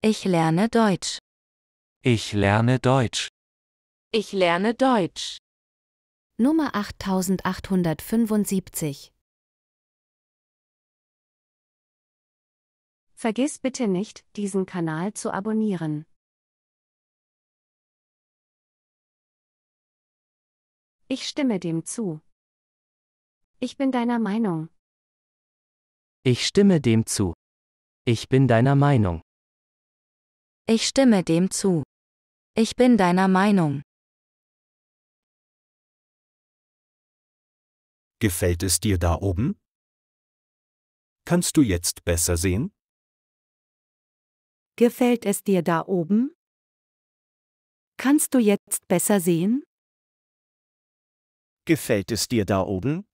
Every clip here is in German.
Ich lerne Deutsch. Ich lerne Deutsch. Ich lerne Deutsch. Nummer 8875. Vergiss bitte nicht, diesen Kanal zu abonnieren. Ich stimme dem zu. Ich bin deiner Meinung. Ich stimme dem zu. Ich bin deiner Meinung. Ich stimme dem zu. Ich bin deiner Meinung. Gefällt es dir da oben? Kannst du jetzt besser sehen? Gefällt es dir da oben? Kannst du jetzt besser sehen? Gefällt es dir da oben?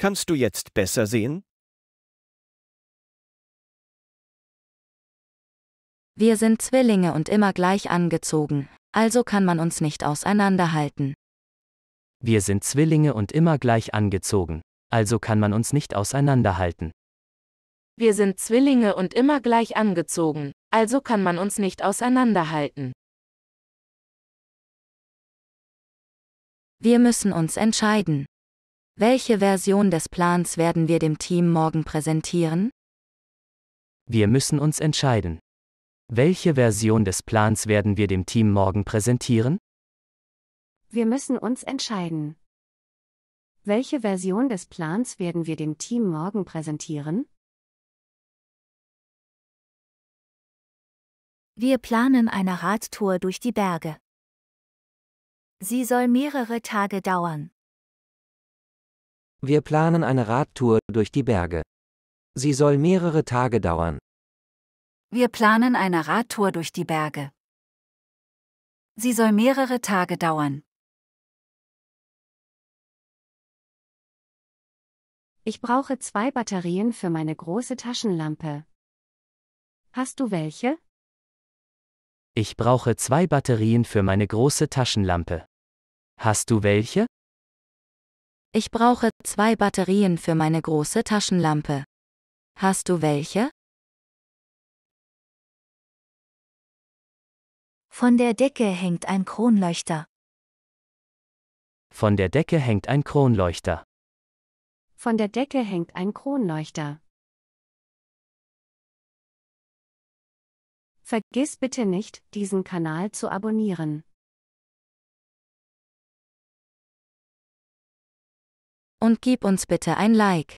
Kannst du jetzt besser sehen? Wir sind Zwillinge und immer gleich angezogen, also kann man uns nicht auseinanderhalten. Wir sind Zwillinge und immer gleich angezogen, also kann man uns nicht auseinanderhalten. Wir sind Zwillinge und immer gleich angezogen, also kann man uns nicht auseinanderhalten. Wir müssen uns entscheiden. Welche Version des Plans werden wir dem Team morgen präsentieren? Wir müssen uns entscheiden. Welche Version des Plans werden wir dem Team morgen präsentieren? Wir müssen uns entscheiden. Welche Version des Plans werden wir dem Team morgen präsentieren? Wir planen eine Radtour durch die Berge. Sie soll mehrere Tage dauern. Wir planen eine Radtour durch die Berge. Sie soll mehrere Tage dauern. Wir planen eine Radtour durch die Berge. Sie soll mehrere Tage dauern. Ich brauche zwei Batterien für meine große Taschenlampe. Hast du welche? Ich brauche zwei Batterien für meine große Taschenlampe. Hast du welche? Ich brauche zwei Batterien für meine große Taschenlampe. Hast du welche? Von der Decke hängt ein Kronleuchter. Von der Decke hängt ein Kronleuchter. Von der Decke hängt ein Kronleuchter. Vergiss bitte nicht, diesen Kanal zu abonnieren. Und gib uns bitte ein Like.